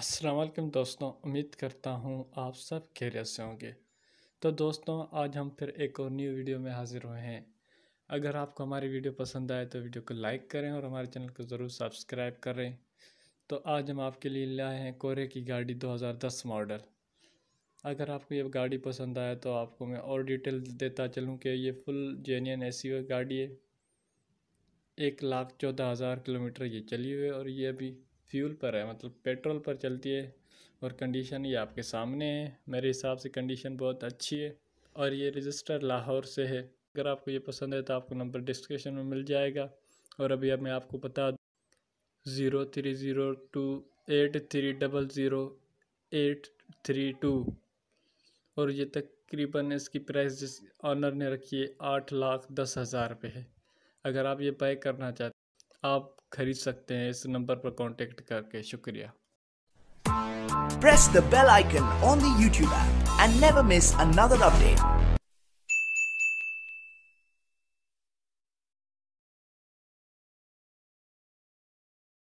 असलकम दोस्तों उम्मीद करता हूँ आप सब खैरियत से होंगे तो दोस्तों आज हम फिर एक और न्यू वीडियो में हाज़िर हुए हैं अगर आपको हमारी वीडियो पसंद आए तो वीडियो को लाइक करें और हमारे चैनल को ज़रूर सब्सक्राइब करें तो आज हम आपके लिए लाए हैं कोरे की गाड़ी 2010 मॉडल अगर आपको ये गाड़ी पसंद आए तो आपको मैं और डिटेल देता चलूँ कि ये फुल जेन्यन ए गाड़ी है एक लाख चौदह हज़ार किलोमीटर ये चली हुई है और ये अभी फ्यूल पर है मतलब पेट्रोल पर चलती है और कंडीशन ये आपके सामने है मेरे हिसाब से कंडीशन बहुत अच्छी है और ये रजिस्टर लाहौर से है अगर आपको ये पसंद है तो आपको नंबर डिस्क्रिप्शन में मिल जाएगा और अभी अब मैं आपको बता दूँ zero three zero two eight three double zero eight three two और ये तकरीबन इसकी प्राइस जिस ऑनर ने रखी है आठ लाख दस हज़ार रुपये है अगर आप ये बाय करना चाहते आप खरीद सकते हैं इस नंबर पर कॉन्टेक्ट करके शुक्रिया press the bell icon on the YouTube and never miss another update